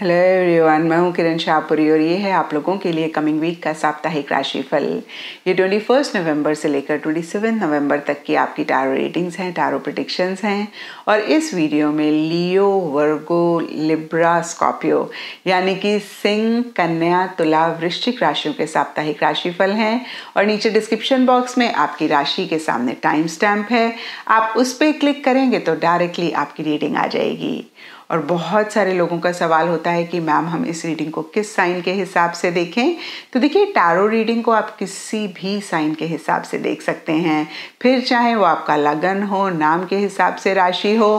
Hello everyone मैं हूं किरण शाहपुरी और ये है आप लोगों के लिए कमिंग वीक का साप्ताहिक राशिफल ये ट्वेंटी फर्स्ट नवम्बर से लेकर ट्वेंटी सेवन नवंबर तक की आपकी टारो रेटिंग्स हैं टारो प्रडिक्शंस हैं और इस वीडियो में लियो वर्गो लिब्रा स्कॉर्पियो यानी कि सिंह कन्या तुला वृश्चिक राशियों के साप्ताहिक राशिफल हैं और नीचे डिस्क्रिप्शन बॉक्स में आपकी राशि के सामने टाइम स्टैम्प है आप उस पर क्लिक करेंगे तो डायरेक्टली आपकी रीडिंग आ जाएगी और बहुत सारे लोगों का सवाल होता है कि मैम हम इस रीडिंग को किस साइन के हिसाब से देखें तो देखिए टैरो रीडिंग को आप किसी भी साइन के हिसाब से देख सकते हैं फिर चाहे वो आपका लगन हो नाम के हिसाब से राशि हो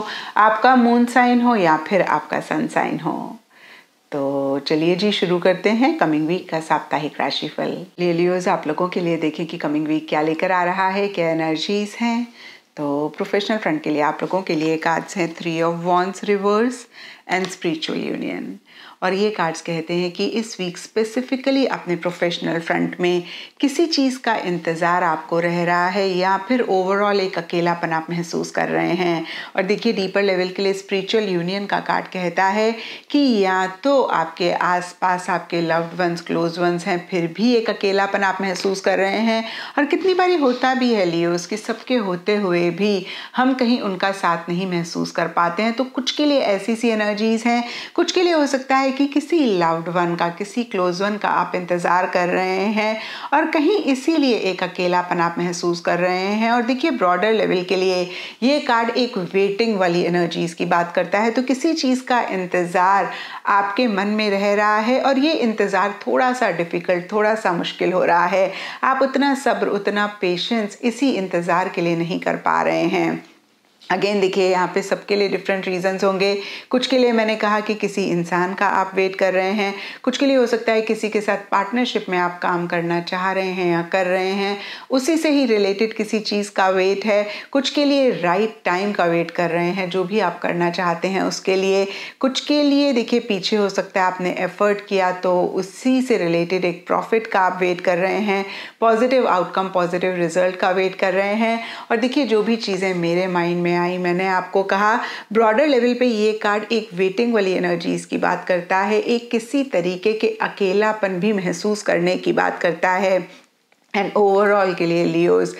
आपका मून साइन हो या फिर आपका सन साइन हो तो चलिए जी शुरू करते हैं कमिंग वीक का साप्ताहिक राशिफल लियोज आप लोगों के लिए देखें कि कमिंग वीक क्या लेकर आ रहा है क्या एनर्जीज हैं तो प्रोफेशनल फ्रंट के लिए आप लोगों के लिए कार्ड्स हैं three of wands reverse and spiritual union और ये कार्ड्स कहते हैं कि इस वीक स्पेसिफिकली अपने प्रोफेशनल फ्रंट में किसी चीज़ का इंतज़ार आपको रह रहा है या फिर ओवरऑल एक अकेलापन आप महसूस कर रहे हैं और देखिए डीपर लेवल के लिए स्पिरिचुअल यूनियन का कार्ड कहता है कि या तो आपके आसपास आपके लव्ड वंस क्लोज वंस हैं फिर भी एक अकेलापन आप महसूस कर रहे हैं और कितनी बारी होता भी है लियोस कि सबके होते हुए भी हम कहीं उनका साथ नहीं महसूस कर पाते हैं तो कुछ के लिए ऐसी सी एनर्जीज़ हैं कुछ के लिए हो सकता है कि किसी लव्ड वन का किसी क्लोज वन का आप इंतज़ार कर रहे हैं और कहीं इसीलिए एक अकेलापन आप महसूस कर रहे हैं और देखिए ब्रॉडर लेवल के लिए ये कार्ड एक वेटिंग वाली एनर्जीज़ की बात करता है तो किसी चीज़ का इंतज़ार आपके मन में रह रहा है और ये इंतज़ार थोड़ा सा डिफ़िकल्ट थोड़ा सा मुश्किल हो रहा है आप उतना सब्र उतना पेशेंस इसी इंतज़ार के लिए नहीं कर पा रहे हैं अगेन देखिए यहाँ पे सबके लिए डिफरेंट रीजंस होंगे कुछ के लिए मैंने कहा कि किसी इंसान का आप वेट कर रहे हैं कुछ के लिए हो सकता है किसी के साथ पार्टनरशिप में आप काम करना चाह रहे हैं या कर रहे हैं उसी से ही रिलेटेड किसी चीज़ का वेट है कुछ के लिए राइट right टाइम का वेट कर रहे हैं जो भी आप करना चाहते हैं उसके लिए कुछ के लिए देखिए पीछे हो सकता है आपने एफर्ट किया तो उसी से रिलेटेड एक प्रॉफिट का आप वेट कर रहे हैं पॉजिटिव आउटकम पॉजिटिव रिजल्ट का वेट कर रहे हैं और देखिए जो भी चीज़ें मेरे माइंड में में आई मैंने आपको कहा ब्रॉडर लेवल पे ये कार्ड एक वेटिंग वाली एनर्जीज की बात करता है एक किसी तरीके के अकेलापन भी महसूस करने की बात करता है एंड ओवरऑल के लिए लियोज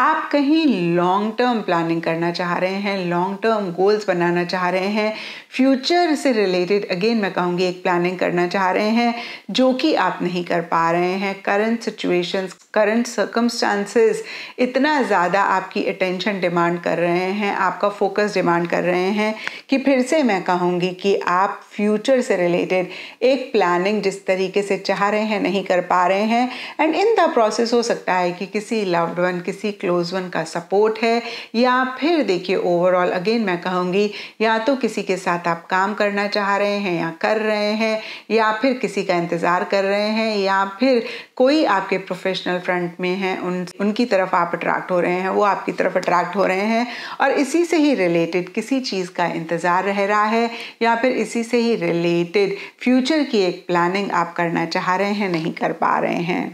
आप कहीं लॉन्ग टर्म प्लानिंग करना चाह रहे हैं लॉन्ग टर्म गोल्स बनाना चाह रहे हैं फ्यूचर से रिलेटेड अगेन मैं कहूँगी एक प्लानिंग करना चाह रहे हैं जो कि आप नहीं कर पा रहे हैं करंट सिचुएशंस करंट सर्कमस्टांसेस इतना ज़्यादा आपकी अटेंशन डिमांड कर रहे हैं आपका फोकस डिमांड कर रहे हैं कि फिर से मैं कहूँगी कि आप फ्यूचर से रिलेटेड एक प्लानिंग जिस तरीके से चाह रहे हैं नहीं कर पा रहे हैं एंड इन द प्रोसेस हो सकता है कि किसी लव्ड वन किसी क्लोज वन का सपोर्ट है या फिर देखिए ओवरऑल अगेन मैं कहूँगी या तो किसी के साथ आप काम करना चाह रहे हैं या कर रहे हैं या फिर किसी का इंतज़ार कर रहे हैं या फिर कोई आपके प्रोफेशनल फ्रंट में है उन उनकी तरफ आप अट्रैक्ट हो रहे हैं वो आपकी तरफ अट्रैक्ट हो रहे हैं और इसी से ही रिलेटेड किसी चीज़ का इंतज़ार रह रहा है या फिर इसी से ही रिलेटेड फ्यूचर की एक प्लानिंग आप करना चाह रहे हैं नहीं कर पा रहे हैं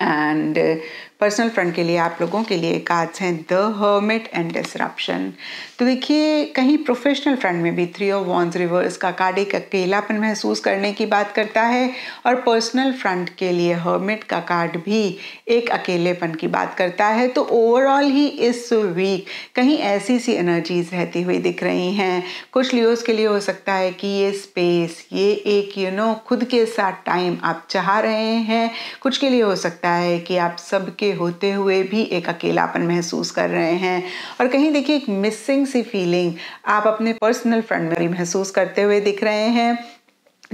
and uh, पर्सनल फ्रंट के लिए आप लोगों के लिए कार्ड्स हैं द हर्मिट एंड डिसरप्शन तो देखिए कहीं प्रोफेशनल फ्रंट में भी थ्री ऑफ वॉन्स रिवर्स का कार्ड एक अकेलापन महसूस करने की बात करता है और पर्सनल फ्रंट के लिए हर्मिट का कार्ड भी एक अकेलेपन की बात करता है तो ओवरऑल ही इस वीक कहीं ऐसी सी एनर्जीज रहती हुई दिख रही हैं कुछ लियोज के लिए हो सकता है कि ये स्पेस ये एक यू you नो know, खुद के साथ टाइम आप चाह रहे हैं कुछ के लिए हो सकता है कि आप सबके होते हुए भी एक अकेलापन महसूस कर रहे हैं और कहीं देखिए एक मिसिंग सी फीलिंग आप अपने पर्सनल फ्रेंड में भी महसूस करते हुए दिख रहे हैं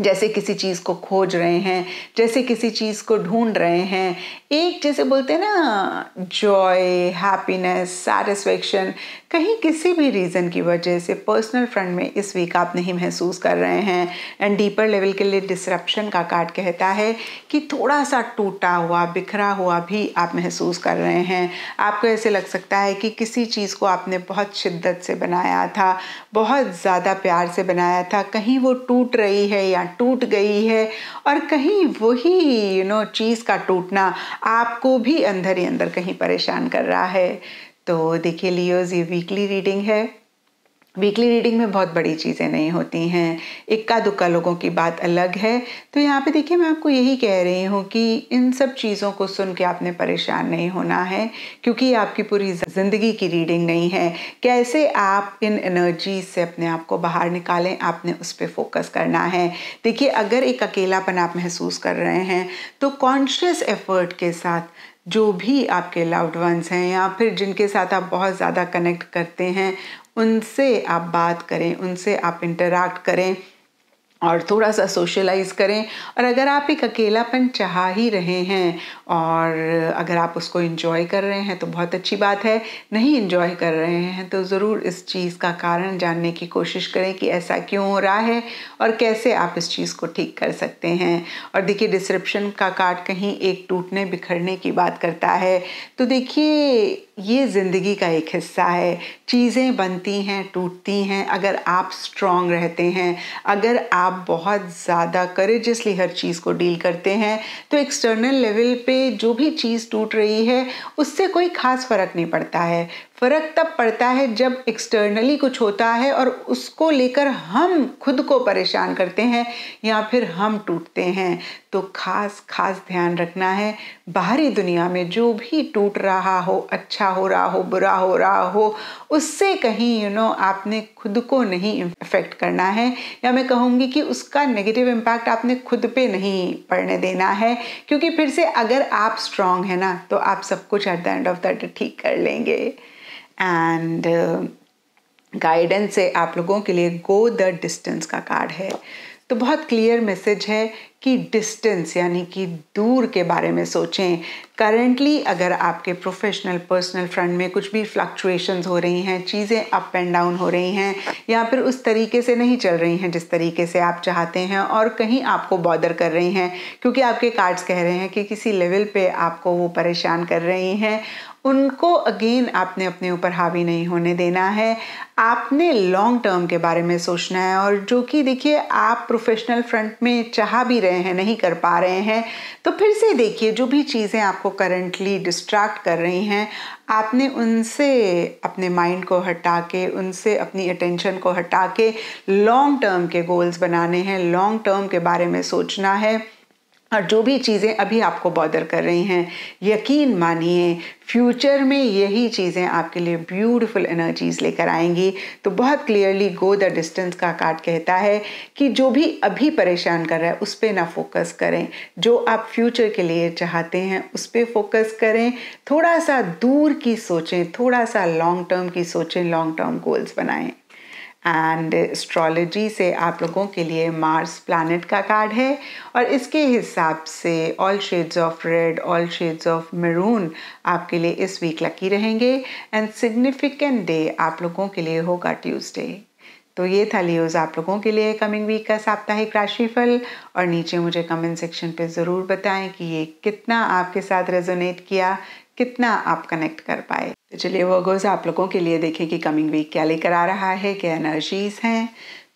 जैसे किसी चीज़ को खोज रहे हैं जैसे किसी चीज़ को ढूंढ रहे हैं एक जैसे बोलते हैं ना जॉय हैप्पीनेस सेटिस्फेक्शन कहीं किसी भी रीज़न की वजह से पर्सनल फ्रंट में इस वीक आप नहीं महसूस कर रहे हैं एंड डीपर लेवल के लिए डिसरप्शन का कार्ड कहता है कि थोड़ा सा टूटा हुआ बिखरा हुआ भी आप महसूस कर रहे हैं आपको ऐसे लग सकता है कि किसी चीज़ को आपने बहुत शिद्दत से बनाया था बहुत ज़्यादा प्यार से बनाया था कहीं वो टूट रही है या टूट गई है और कहीं वही यू नो चीज़ का टूटना आपको भी अंदर ही अंदर कहीं परेशान कर रहा है तो देखिए लियोज ये वीकली रीडिंग है वीकली रीडिंग में बहुत बड़ी चीज़ें नहीं होती हैं इक्का दुक्का लोगों की बात अलग है तो यहाँ पे देखिए मैं आपको यही कह रही हूँ कि इन सब चीज़ों को सुन के आपने परेशान नहीं होना है क्योंकि आपकी पूरी ज़िंदगी की रीडिंग नहीं है कैसे आप इन एनर्जी से अपने आप को बाहर निकालें आपने उस पर फोकस करना है देखिए अगर एक अकेलापन आप महसूस कर रहे हैं तो कॉन्शियस एफर्ट के साथ जो भी आपके लव्ड वंस हैं या फिर जिनके साथ आप बहुत ज़्यादा कनेक्ट करते हैं उनसे आप बात करें उनसे आप इंटरेक्ट करें और थोड़ा सा सोशलाइज करें और अगर आप एक अकेलापन चाह ही रहे हैं और अगर आप उसको इन्जॉय कर रहे हैं तो बहुत अच्छी बात है नहीं इन्जॉय कर रहे हैं तो ज़रूर इस चीज़ का कारण जानने की कोशिश करें कि ऐसा क्यों हो रहा है और कैसे आप इस चीज़ को ठीक कर सकते हैं और देखिए डिस्क्रिप्शन का कार्ड कहीं एक टूटने बिखरने की बात करता है तो देखिए ये ज़िंदगी का एक हिस्सा है चीज़ें बनती हैं टूटती हैं अगर आप स्ट्रांग रहते हैं अगर आप बहुत ज़्यादा करेजसली हर चीज़ को डील करते हैं तो एक्सटर्नल लेवल पे जो भी चीज़ टूट रही है उससे कोई ख़ास फ़र्क नहीं पड़ता है फ़र्क तब पड़ता है जब एक्सटर्नली कुछ होता है और उसको लेकर हम खुद को परेशान करते हैं या फिर हम टूटते हैं तो खास खास ध्यान रखना है बाहरी दुनिया में जो भी टूट रहा हो अच्छा हो रहा हो बुरा हो रहा हो उससे कहीं यू you नो know, आपने खुद को नहीं इफेक्ट करना है या मैं कहूँगी कि उसका नेगेटिव इम्पैक्ट आपने खुद पे नहीं पड़ने देना है क्योंकि फिर से अगर आप स्ट्रांग हैं ना तो आप सब कुछ at the end of that ठीक कर लेंगे एंड गाइडेंस uh, से आप लोगों के लिए गो द डिस्टेंस का कार्ड है तो बहुत क्लियर मैसेज है कि डिस्टेंस यानी कि दूर के बारे में सोचें करेंटली अगर आपके प्रोफेशनल पर्सनल फ्रंट में कुछ भी फ्लक्चुएशंस हो रही हैं चीज़ें अप एंड डाउन हो रही हैं या फिर उस तरीके से नहीं चल रही हैं जिस तरीके से आप चाहते हैं और कहीं आपको बॉदर कर रही हैं क्योंकि आपके कार्ड्स कह रहे हैं कि किसी लेवल पे आपको वो परेशान कर रही हैं उनको अगेन आपने अपने ऊपर हावी नहीं होने देना है आपने लॉन्ग टर्म के बारे में सोचना है और जो कि देखिए आप प्रोफेशनल फ्रंट में चाह भी रहे हैं नहीं कर पा रहे हैं तो फिर से देखिए जो भी चीज़ें आपको करंटली डिस्ट्रैक्ट कर रही हैं आपने उनसे अपने माइंड को हटा के उनसे अपनी अटेंशन को हटा के लॉन्ग टर्म के गोल्स बनाने हैं लॉन्ग टर्म के बारे में सोचना है और हाँ, जो भी चीज़ें अभी आपको बॉदर कर रही हैं यकीन मानिए फ्यूचर में यही चीज़ें आपके लिए ब्यूटीफुल एनर्जीज लेकर आएंगी तो बहुत क्लियरली गो द डिस्टेंस का कार्ड कहता है कि जो भी अभी परेशान कर रहा है उस पर ना फोकस करें जो आप फ्यूचर के लिए चाहते हैं उस पर फोकस करें थोड़ा सा दूर की सोचें थोड़ा सा लॉन्ग टर्म की सोचें लॉन्ग टर्म गोल्स बनाएं एंड एस्ट्रोलॉजी से आप लोगों के लिए मार्स प्लानट का कार्ड है और इसके हिसाब से all shades of red all shades of maroon आपके लिए इस वीक लकी रहेंगे एंड सिग्निफिकेंट डे आप लोगों के लिए होगा ट्यूसडे तो ये था लियोज आप लोगों के लिए कमिंग वीक का साप्ताहिक राशिफल और नीचे मुझे कमेंट सेक्शन पे ज़रूर बताएं कि ये कितना आपके साथ रेजोनेट किया कितना आप कनेक्ट कर पाए तो चलिए वर्गोज आप लोगों के लिए देखें कि कमिंग वीक क्या लेकर आ रहा है क्या एनर्जीज हैं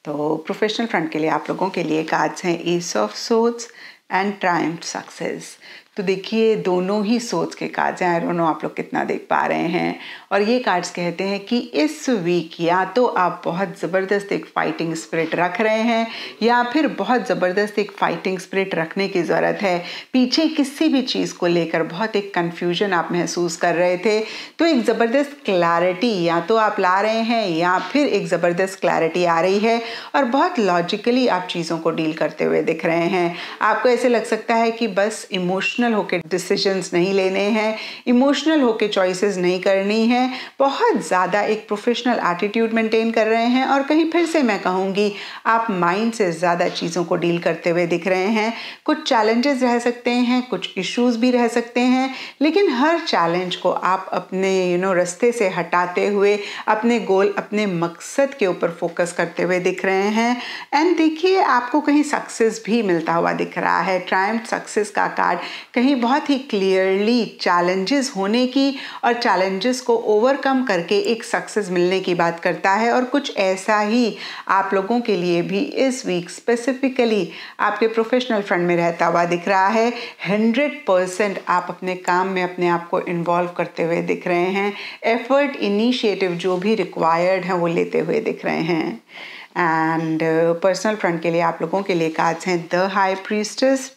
तो प्रोफेशनल फ्रंट के लिए आप लोगों के लिए कार्ड्स हैं ईस ऑफ सोच एंड ट्रायम्फ सक्सेस तो देखिए दोनों ही सोच के कार्ड्स हैं आई डोंट नो आप लोग कितना देख पा रहे हैं और ये कार्ड्स कहते हैं कि इस वीक या तो आप बहुत ज़बरदस्त एक फाइटिंग स्पिरिट रख रहे हैं या फिर बहुत ज़बरदस्त एक फाइटिंग स्पिरिट रखने की ज़रूरत है पीछे किसी भी चीज़ को लेकर बहुत एक कन्फ्यूजन आप महसूस कर रहे थे तो एक ज़बरदस्त क्लैरिटी या तो आप ला रहे हैं या फिर एक ज़बरदस्त क्लैरिटी आ रही है और बहुत लॉजिकली आप चीज़ों को डील करते हुए दिख रहे हैं आपको ऐसे लग सकता है कि बस इमोशन इमोशनल होकर डिसीजंस नहीं लेने हैं इमोशनल होकर चॉइसेस नहीं करनी है बहुत ज़्यादा एक प्रोफेशनल एटीट्यूड मेंटेन कर रहे हैं और कहीं फिर से मैं कहूँगी आप माइंड से ज़्यादा चीज़ों को डील करते हुए दिख रहे हैं कुछ चैलेंजेस रह सकते हैं कुछ इश्यूज भी रह सकते हैं लेकिन हर चैलेंज को आप अपने यू नो रस्ते से हटाते हुए अपने गोल अपने मकसद के ऊपर फोकस करते हुए दिख रहे हैं एंड देखिए आपको कहीं सक्सेस भी मिलता हुआ दिख रहा है ट्राइम सक्सेस का कार्ड कहीं बहुत ही क्लियरली चैलेंजेस होने की और चैलेंजेस को ओवरकम करके एक सक्सेस मिलने की बात करता है और कुछ ऐसा ही आप लोगों के लिए भी इस वीक स्पेसिफिकली आपके प्रोफेशनल फ्रंट में रहता हुआ दिख रहा है हंड्रेड परसेंट आप अपने काम में अपने आप को इन्वॉल्व करते हुए दिख रहे हैं एफर्ट इनिशिएटिव जो भी रिक्वायर्ड हैं वो लेते हुए दिख रहे हैं एंड पर्सनल फ्रंट के लिए आप लोगों के लिए कार्ड्स हैं the high priestess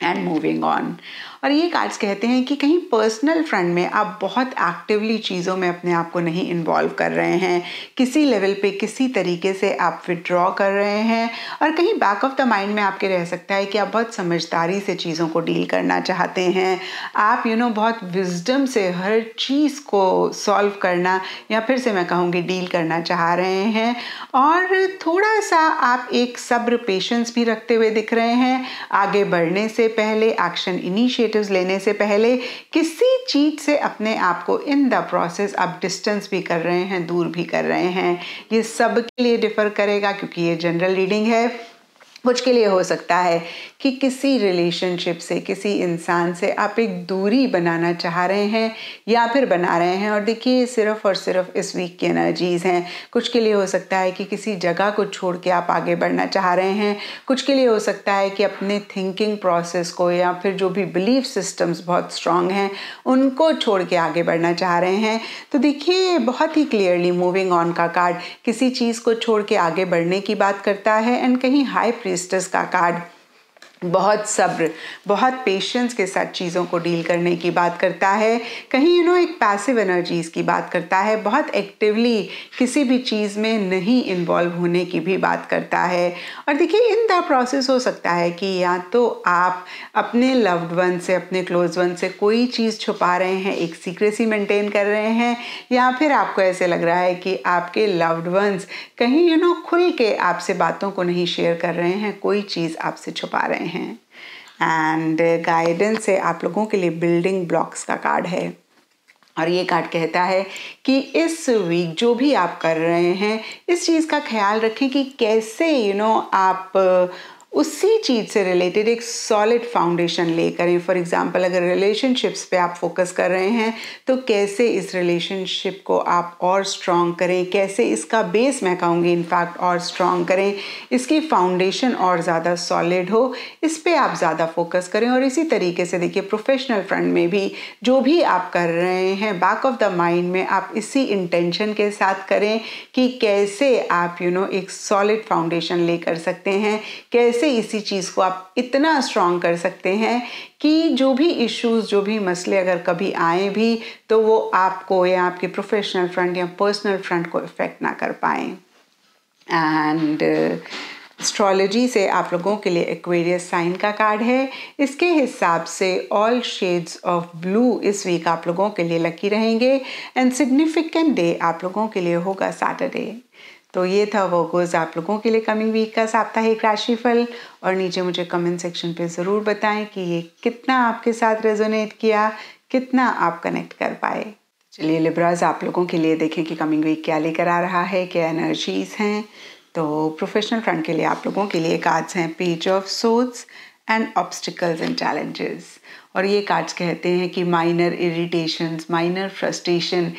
and moving on. और ये कार्ड्स कहते हैं कि कहीं पर्सनल फ्रंट में आप बहुत एक्टिवली चीज़ों में अपने आप को नहीं इन्वॉल्व कर रहे हैं किसी लेवल पे किसी तरीके से आप विड्रॉ कर रहे हैं और कहीं बैक ऑफ द माइंड में आपके रह सकता है कि आप बहुत समझदारी से चीज़ों को डील करना चाहते हैं आप यू you नो know, बहुत विजडम से हर चीज़ को सॉल्व करना या फिर से मैं कहूँगी डील करना चाह रहे हैं और थोड़ा सा आप एक सब्र पेशेंस भी रखते हुए दिख रहे हैं आगे बढ़ने से पहले एक्शन इनिशिएट इनिशिएटिव्स लेने से पहले किसी चीज़ से अपने आप को इन द प्रोसेस आप डिस्टेंस भी कर रहे हैं दूर भी कर रहे हैं ये सब के लिए डिफ़र करेगा क्योंकि ये जनरल रीडिंग है मुझके लिए हो सकता है कि किसी रिलेशनशिप से किसी इंसान से आप एक दूरी बनाना चाह रहे हैं या फिर बना रहे हैं और देखिए सिर्फ और सिर्फ इस वीक की एनर्जीज़ हैं कुछ के लिए हो सकता है कि किसी जगह को छोड़ के आप आगे बढ़ना चाह रहे हैं कुछ के लिए हो सकता है कि अपने थिंकिंग प्रोसेस को या फिर जो भी बिलीफ सिस्टम्स बहुत स्ट्रांग हैं उनको छोड़ के आगे बढ़ना चाह रहे हैं तो देखिए बहुत ही क्लियरली मूविंग ऑन का कार्ड किसी चीज़ को छोड़ के आगे बढ़ने की बात करता है एंड कहीं हाई sisters का कार्ड बहुत सब्र बहुत पेशेंस के साथ चीज़ों को डील करने की बात करता है कहीं यू नो एक पैसिव एनर्जीज़ की बात करता है बहुत एक्टिवली किसी भी चीज़ में नहीं इन्वॉल्व होने की भी बात करता है और देखिए इन द प्रोसेस हो सकता है कि या तो आप अपने लव्ड वन से अपने क्लोज वन से कोई चीज़ छुपा रहे हैं एक सीक्रेसी मेंटेन कर रहे हैं या फिर आपको ऐसे लग रहा है कि आपके लव्ड वंस कहीं यू नो खुल के आपसे बातों को नहीं शेयर कर रहे हैं कोई चीज़ आपसे छुपा रहे हैं में हैं एंड गाइडेंस uh, से आप लोगों के लिए बिल्डिंग ब्लॉक्स का कार्ड है और ये कार्ड कहता है कि इस वीक जो भी आप कर रहे हैं इस चीज़ का ख्याल रखें कि कैसे यू you नो know, आप उसी चीज़ से रिलेटेड एक सॉलिड फाउंडेशन ले करें फॉर एग्जांपल अगर रिलेशनशिप्स पे आप फोकस कर रहे हैं तो कैसे इस रिलेशनशिप को आप और स्ट्रॉन्ग करें कैसे इसका बेस मैं कहूँगी इनफैक्ट और स्ट्रॉन्ग करें इसकी फाउंडेशन और ज़्यादा सॉलिड हो इस पर आप ज़्यादा फोकस करें और इसी तरीके से देखिए प्रोफेशनल फ्रंट में भी जो भी आप कर रहे हैं बैक ऑफ द माइंड में आप इसी इंटेंशन के साथ करें कि कैसे आप यू you नो know, एक सॉलिड फाउंडेशन ले कर सकते हैं कैसे कैसे इसी चीज़ को आप इतना स्ट्रॉन्ग कर सकते हैं कि जो भी इश्यूज जो भी मसले अगर कभी आए भी तो वो आपको या आपके प्रोफेशनल फ्रंट या पर्सनल फ्रंट को इफ़ेक्ट ना कर पाए एंड एस्ट्रोलॉजी से आप लोगों के लिए एक्वेरियस साइन का कार्ड है इसके हिसाब से ऑल शेड्स ऑफ ब्लू इस वीक आप लोगों के लिए लकी रहेंगे एंड सिग्निफिकेंट डे आप लोगों के लिए होगा सैटरडे तो ये था वर्गोज आप लोगों के लिए कमिंग वीक का साप्ताहिक राशिफल और नीचे मुझे कमेंट सेक्शन पे ज़रूर बताएं कि ये कितना आपके साथ रेजोनेट किया कितना आप कनेक्ट कर पाए चलिए लिब्राज आप लोगों के लिए देखें कि कमिंग वीक क्या लेकर आ रहा है क्या एनर्जीज हैं तो प्रोफेशनल फ्रंट के लिए आप लोगों के लिए कार्ड्स हैं page of swords and obstacles and challenges और ये कार्ड्स कहते हैं कि माइनर इरिटेशंस माइनर फ्रस्ट्रेशन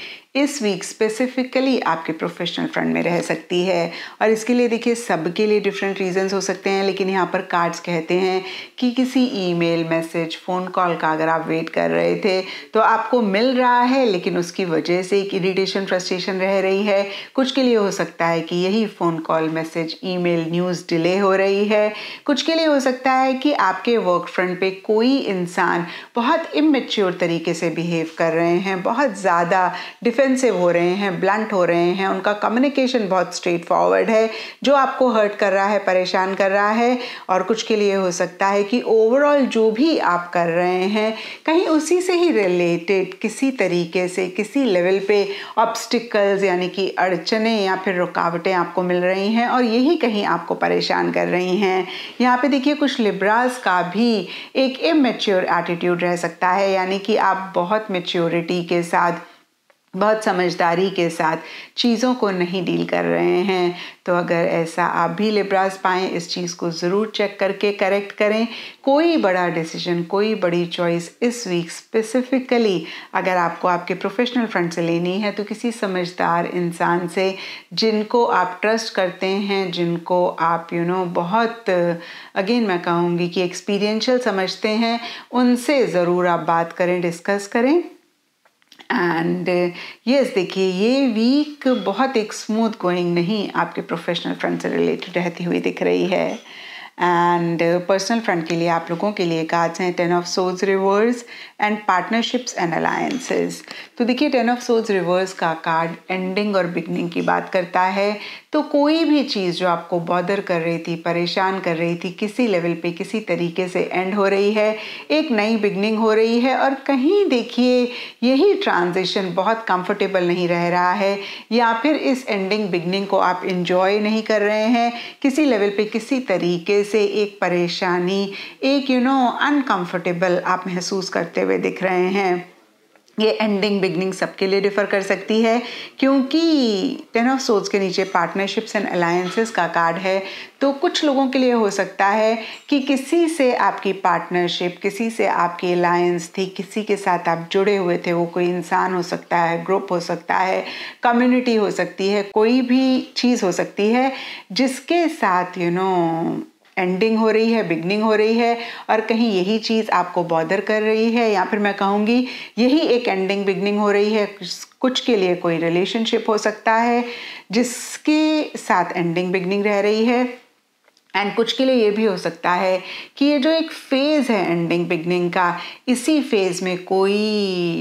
इस वीक स्पेसिफिकली आपके प्रोफेशनल फ्रंट में रह सकती है और इसके लिए देखिए सबके लिए डिफरेंट रीजंस हो सकते हैं लेकिन यहाँ पर कार्ड्स कहते हैं कि किसी ईमेल मैसेज फ़ोन कॉल का अगर आप वेट कर रहे थे तो आपको मिल रहा है लेकिन उसकी वजह से एक इरीटेशन फ्रस्ट्रेशन रह रही है कुछ के लिए हो सकता है कि यही फ़ोन कॉल मैसेज ई न्यूज़ डिले हो रही है कुछ के लिए हो सकता है कि आपके वर्क फ्रंट पर कोई इंसान बहुत इमेच्योर तरीके से बिहेव कर रहे हैं बहुत ज़्यादा डिफेंस डिफेंसिव हो रहे हैं ब्लंट हो रहे हैं उनका कम्युनिकेशन बहुत स्ट्रेट फॉरवर्ड है जो आपको हर्ट कर रहा है परेशान कर रहा है और कुछ के लिए हो सकता है कि ओवरऑल जो भी आप कर रहे हैं कहीं उसी से ही रिलेटेड किसी तरीके से किसी लेवल पे ऑब्स्टिकल्स यानी कि अड़चने या फिर रुकावटें आपको मिल रही हैं और यही कहीं आपको परेशान कर रही हैं यहाँ पे देखिए कुछ लिब्रास का भी एक इमेच्योर एटीट्यूड रह सकता है यानी कि आप बहुत मेच्योरिटी के साथ बहुत समझदारी के साथ चीज़ों को नहीं डील कर रहे हैं तो अगर ऐसा आप भी लिब्रास पाएँ इस चीज़ को ज़रूर चेक करके करेक्ट करें कोई बड़ा डिसीजन कोई बड़ी चॉइस इस वीक स्पेसिफिकली अगर आपको आपके प्रोफेशनल फ्रंट से लेनी है तो किसी समझदार इंसान से जिनको आप ट्रस्ट करते हैं जिनको आप यू you नो know, बहुत अगेन मैं कहूँगी कि एक्सपीरियंशियल समझते हैं उनसे ज़रूर आप बात करें डिस्कस करें एंड यस uh, देखिए ये वीक बहुत एक स्मूथ गोइंग नहीं आपके प्रोफेशनल फ्रेंड से रिलेटेड रहती हुई दिख रही है एंड पर्सनल फ्रेंड के लिए आप लोगों के लिए कार्ड्स हैं ten of swords reverse and partnerships and alliances तो देखिए टेन ऑफ सोल्स रिवर्स का कार्ड एंडिंग और बिगनिंग की बात करता है तो कोई भी चीज़ जो आपको बॉदर कर रही थी परेशान कर रही थी किसी लेवल पे किसी तरीके से एंड हो रही है एक नई बिगनिंग हो रही है और कहीं देखिए यही ट्रांजिशन बहुत कंफर्टेबल नहीं रह रहा है या फिर इस एंडिंग बिगनिंग को आप इन्जॉय नहीं कर रहे हैं किसी लेवल पे किसी तरीके से एक परेशानी एक यू नो अनकम्फर्टेबल आप महसूस करते हुए दिख रहे हैं ये एंडिंग बिगनिंग सबके लिए डिफर कर सकती है क्योंकि टेन ऑफ सोच के नीचे पार्टनरशिप्स एंड अलायंसेस का कार्ड है तो कुछ लोगों के लिए हो सकता है कि किसी से आपकी पार्टनरशिप किसी से आपकी अलायंस थी किसी के साथ आप जुड़े हुए थे वो कोई इंसान हो सकता है ग्रुप हो सकता है कम्युनिटी हो सकती है कोई भी चीज़ हो सकती है जिसके साथ you you know know, ending हो रही है बिगनिंग हो रही है और कहीं यही चीज़ आपको बॉदर कर रही है या फिर मैं कहूँगी यही एक एंडिंग बिगनिंग हो रही है कुछ के लिए कोई रिलेशनशिप हो सकता है जिसके साथ एंडिंग बिगनिंग रह रही है एंड कुछ के लिए ये भी हो सकता है कि ये जो एक फेज़ है एंडिंग बिगनिंग का इसी फेज़ में कोई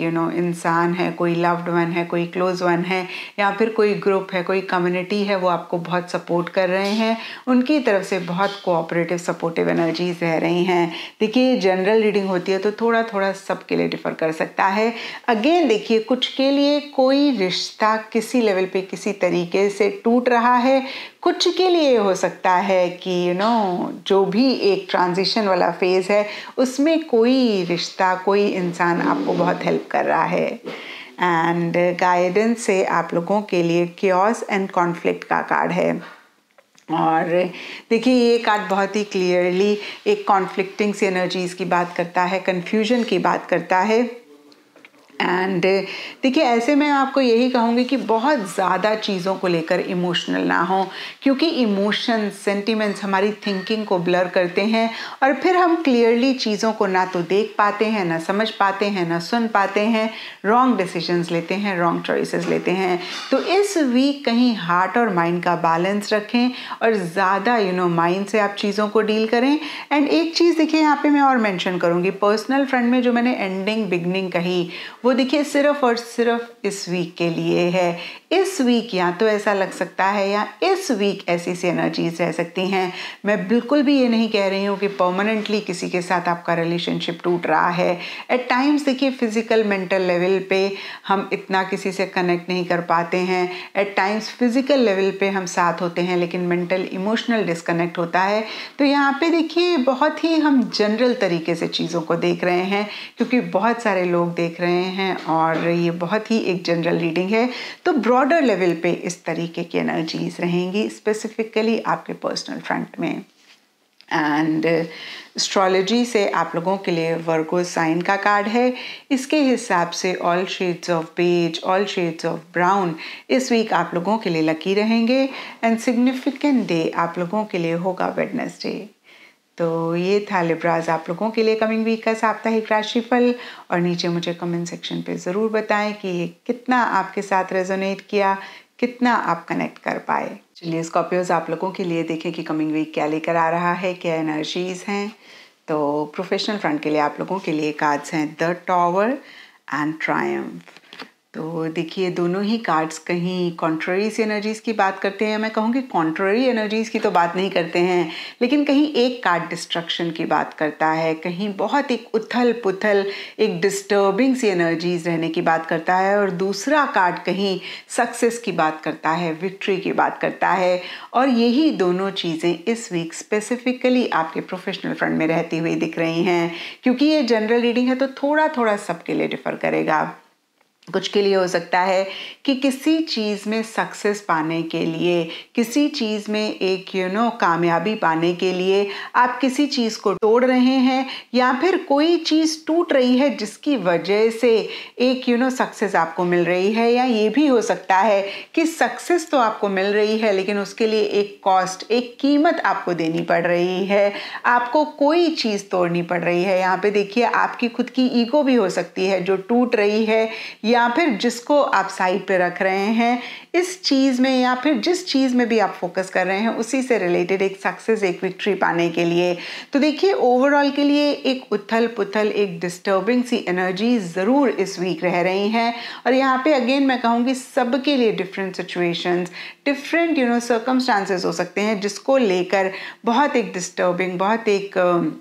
यू नो इंसान है कोई लव्ड वन है कोई क्लोज वन है या फिर कोई ग्रुप है कोई कम्युनिटी है वो आपको बहुत सपोर्ट कर रहे हैं उनकी तरफ से बहुत कोऑपरेटिव सपोर्टिव एनर्जीज रह रही हैं देखिए जनरल रीडिंग होती है तो थोड़ा थोड़ा सबके लिए डिफर कर सकता है अगेन देखिए कुछ के लिए कोई रिश्ता किसी लेवल पे किसी तरीके से टूट रहा है कुछ के लिए हो सकता है कि यू you नो know, जो भी एक ट्रांजिशन वाला फेज़ है उसमें कोई रिश्ता कोई इंसान आपको बहुत हेल्प कर रहा है एंड गाइडेंस से आप लोगों के लिए क्योस एंड कॉन्फ्लिक्ट का कार्ड है और देखिए ये कार्ड बहुत ही क्लियरली एक सी एनर्जीज़ की बात करता है कन्फ्यूजन की बात करता है एंड uh, देखिए ऐसे मैं आपको यही कहूँगी कि बहुत ज़्यादा चीज़ों को लेकर इमोशनल ना हो क्योंकि इमोशन सेंटिमेंट्स हमारी थिंकिंग को ब्लर करते हैं और फिर हम क्लियरली चीज़ों को ना तो देख पाते हैं ना समझ पाते हैं ना सुन पाते हैं रॉन्ग डिसीजंस लेते हैं रॉन्ग चॉइसेस लेते हैं तो इस वीक कहीं हार्ट और माइंड का बैलेंस रखें और ज़्यादा यू नो माइंड से आप चीज़ों को डील करें एंड एक चीज़ देखिए यहाँ पे मैं और मैंशन करूँगी पर्सनल फ्रेंड में जो मैंने एंडिंग बिगनिंग कही वो देखिए सिर्फ और सिर्फ इस वीक के लिए है इस वीक या तो ऐसा लग सकता है या इस वीक ऐसी सी एनर्जीज रह सकती हैं मैं बिल्कुल भी ये नहीं कह रही हूँ कि परमानेंटली किसी के साथ आपका रिलेशनशिप टूट रहा है एट टाइम्स देखिए फिजिकल मेंटल लेवल पे हम इतना किसी से कनेक्ट नहीं कर पाते हैं एट टाइम्स फिजिकल लेवल पे हम साथ होते हैं लेकिन मेंटल इमोशनल डिस्कनेक्ट होता है तो यहाँ पे देखिए बहुत ही हम जनरल तरीके से चीज़ों को देख रहे हैं क्योंकि बहुत सारे लोग देख रहे हैं हैं और ये बहुत ही एक जनरल रीडिंग है तो ब्रॉडर लेवल पे इस तरीके की एनर्जीज रहेंगी स्पेसिफिकली आपके पर्सनल फ्रंट में एंड एस्ट्रोलॉजी से आप लोगों के लिए वर्गो साइन का कार्ड है इसके हिसाब से all shades of beige all shades of brown इस वीक आप लोगों के लिए लकी रहेंगे एंड सिग्निफिकेंट डे आप लोगों के लिए होगा वेडनेसडे तो ये था लिब्राज आप लोगों के लिए कमिंग वीक का साप्ताहिक राशिफल और नीचे मुझे कमेंट सेक्शन पे ज़रूर बताएं कि ये कितना आपके साथ रेजोनेट किया कितना आप कनेक्ट कर पाए चलिए स्कॉर्पियोज आप लोगों के लिए देखें कि कमिंग वीक क्या लेकर आ रहा है क्या एनर्जीज हैं तो प्रोफेशनल फ्रंट के लिए आप लोगों के लिए कार्ड्स हैं द टॉवर एंड ट्रायम्फ तो देखिए दोनों ही कार्ड्स कहीं सी एनर्जीज़ की बात करते हैं मैं कहूँगी कॉन्ट्ररी एनर्जीज़ की तो बात नहीं करते हैं लेकिन कहीं एक कार्ड डिस्ट्रक्शन की बात करता है कहीं बहुत एक उथल पुथल एक डिस्टर्बिंग सी एनर्जीज़ रहने की बात करता है और दूसरा कार्ड कहीं सक्सेस की बात करता है विक्ट्री की बात करता है और यही दोनों चीज़ें इस वीक स्पेसिफिकली आपके प्रोफेशनल फ्रंट में रहती हुई दिख रही हैं क्योंकि ये जनरल रीडिंग है तो थोड़ा थोड़ा सबके लिए डिफ़र करेगा कुछ के लिए हो सकता है कि किसी चीज़ में सक्सेस पाने के लिए किसी चीज़ में एक यू you नो know, कामयाबी पाने के लिए आप किसी चीज़ को तोड़ रहे हैं या फिर कोई चीज़ टूट रही है जिसकी वजह से एक यू नो सक्सेस आपको मिल रही है या ये भी हो सकता है कि सक्सेस तो आपको मिल रही है लेकिन उसके लिए एक कॉस्ट एक कीमत आपको देनी पड़ रही है आपको कोई चीज़ तोड़नी पड़ रही है यहाँ पे देखिए आपकी खुद की ईगो भी हो सकती है जो टूट रही है या या फिर जिसको आप साइड पे रख रहे हैं इस चीज़ में या फिर जिस चीज़ में भी आप फोकस कर रहे हैं उसी से रिलेटेड एक सक्सेस एक विक्ट्री पाने के लिए तो देखिए ओवरऑल के लिए एक उथल पुथल एक डिस्टर्बिंग सी एनर्जी ज़रूर इस वीक रह रही हैं और यहाँ पे अगेन मैं कहूँगी सबके लिए different situations different you know circumstances हो सकते हैं जिसको लेकर बहुत एक डिस्टर्बिंग बहुत एक um,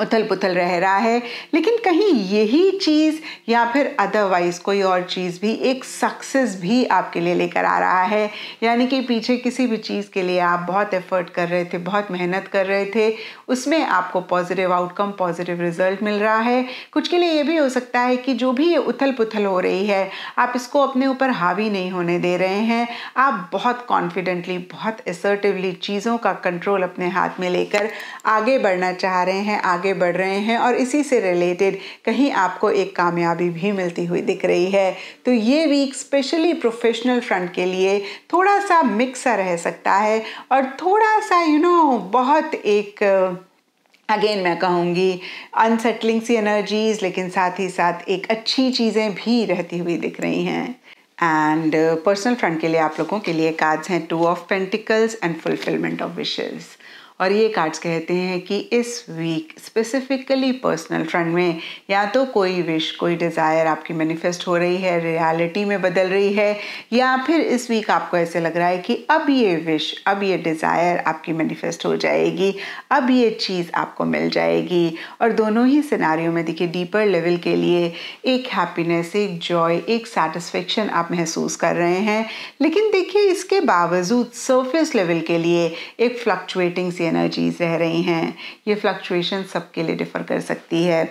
उथल पुथल रह रहा है लेकिन कहीं यही चीज़ या फिर अदरवाइज़ कोई और चीज़ भी एक सक्सेस भी आपके लिए लेकर आ रहा है यानी कि पीछे किसी भी चीज़ के लिए आप बहुत एफ़र्ट कर रहे थे बहुत मेहनत कर रहे थे उसमें आपको पॉजिटिव आउटकम पॉजिटिव रिजल्ट मिल रहा है कुछ के लिए ये भी हो सकता है कि जो भी ये उथल पुथल हो रही है आप इसको अपने ऊपर हावी नहीं होने दे रहे हैं आप बहुत कॉन्फिडेंटली बहुत एसर्टिवली चीज़ों का कंट्रोल अपने हाथ में लेकर आगे बढ़ना चाह रहे हैं आगे आगे बढ़ रहे हैं और इसी से रिलेटेड कहीं आपको एक कामयाबी भी मिलती हुई दिख रही है तो ये वीक स्पेशली प्रोफेशनल फ्रंट के लिए थोड़ा सा मिक्स रह सकता है और थोड़ा सा यू you नो know, बहुत एक अगेन मैं कहूँगी अनसेटलिंग सी एनर्जीज लेकिन साथ ही साथ एक अच्छी चीज़ें भी रहती हुई दिख रही हैं एंड पर्सनल फ्रंट के लिए आप लोगों के लिए कार्ड्स हैं two of pentacles and fulfilment of wishes और ये कार्ड्स कहते हैं कि इस वीक स्पेसिफिकली पर्सनल फ्रंट में या तो कोई विश कोई डिज़ायर आपकी मैनिफेस्ट हो रही है रियलिटी में बदल रही है या फिर इस वीक आपको ऐसे लग रहा है कि अब ये विश अब ये डिज़ायर आपकी मैनिफेस्ट हो जाएगी अब ये चीज़ आपको मिल जाएगी और दोनों ही सिनारियों में देखिए डीपर लेवल के लिए एक हैप्पीनेस एक जॉय एक सेटिस्फेक्शन आप महसूस कर रहे हैं लेकिन देखिए इसके बावजूद सरफेस लेवल के लिए एक फ्लक्चुएटिंग सी एनर्जीज रह रही हैं ये फ्लक्चुएशन सबके लिए डिफ़र कर सकती है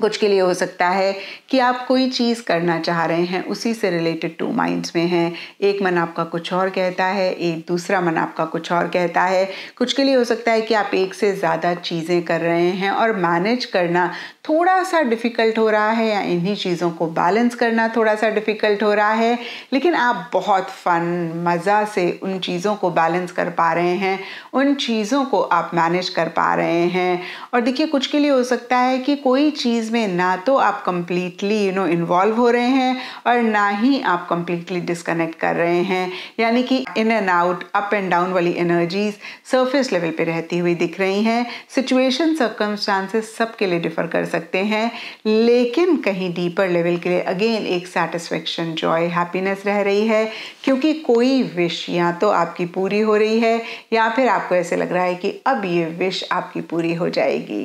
कुछ के लिए हो सकता है कि आप कोई चीज़ करना चाह रहे हैं उसी से रिलेटेड टू माइंड्स में हैं एक मन आपका कुछ और कहता है एक दूसरा मन आपका कुछ और कहता है कुछ के लिए हो सकता है कि आप एक से ज़्यादा चीज़ें कर रहे हैं और मैनेज करना थोड़ा सा डिफ़िकल्ट हो रहा है या इन्हीं चीज़ों को बैलेंस करना थोड़ा सा डिफ़िकल्ट हो रहा है लेकिन आप बहुत फ़न मज़ा से उन चीज़ों को बैलेंस कर पा रहे हैं उन चीज़ों को आप मैनेज कर पा रहे हैं और देखिए कुछ के लिए हो सकता है कि कोई चीज़ चीज़ में ना तो आप कम्प्लीटली यू नो इन्वॉल्व हो रहे हैं और ना ही आप कम्प्लीटली डिस्कनेक्ट कर रहे हैं यानी कि in and out up and down वाली एनर्जीज सरफेस लेवल पे रहती हुई दिख रही हैं सिचुएशन सर्कमस्टांसेस सबके लिए डिफर कर सकते हैं लेकिन कहीं डीपर लेवल के लिए अगेन एक सेटिस्फेक्शन जॉय हैप्पीनेस रह रही है क्योंकि कोई विश या तो आपकी पूरी हो रही है या फिर आपको ऐसे लग रहा है कि अब ये विश आपकी पूरी हो जाएगी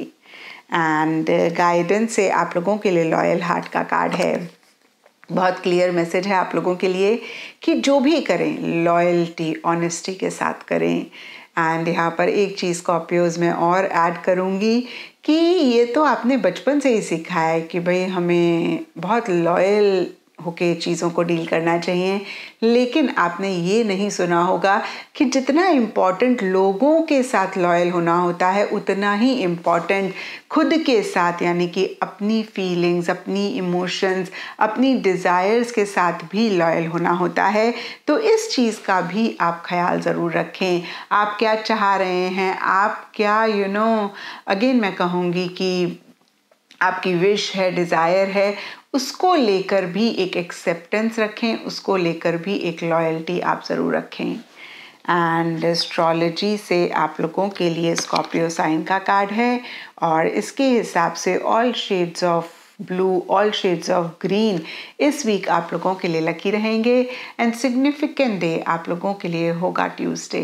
एंड गाइडेंस uh, से आप लोगों के लिए लॉयल हार्ट का कार्ड है बहुत क्लियर मैसेज है आप लोगों के लिए कि जो भी करें लॉयल्टी ऑनेस्टी के साथ करें एंड यहाँ पर एक चीज़ कॉपियोज में और ऐड करूँगी कि ये तो आपने बचपन से ही सीखा है कि भाई हमें बहुत लॉयल होके चीज़ों को डील करना चाहिए लेकिन आपने ये नहीं सुना होगा कि जितना इम्पॉर्टेंट लोगों के साथ लॉयल होना होता है उतना ही इम्पॉर्टेंट खुद के साथ यानी कि अपनी फीलिंग्स अपनी इमोशंस अपनी डिज़ायर्स के साथ भी लॉयल होना होता है तो इस चीज़ का भी आप ख्याल ज़रूर रखें आप क्या चाह रहे हैं आप क्या यू नो अगेन मैं कहूँगी कि आपकी विश है डिज़ायर है उसको लेकर भी एक एक्सेप्टेंस रखें उसको लेकर भी एक लॉयल्टी आप ज़रूर रखें एंड एस्ट्रोलॉजी से आप लोगों के लिए स्कॉर्पियो साइन का कार्ड है और इसके हिसाब से all shades of blue all shades of green इस वीक आप लोगों के लिए लकी रहेंगे एंड सिग्निफिकेंट डे आप लोगों के लिए होगा ट्यूसडे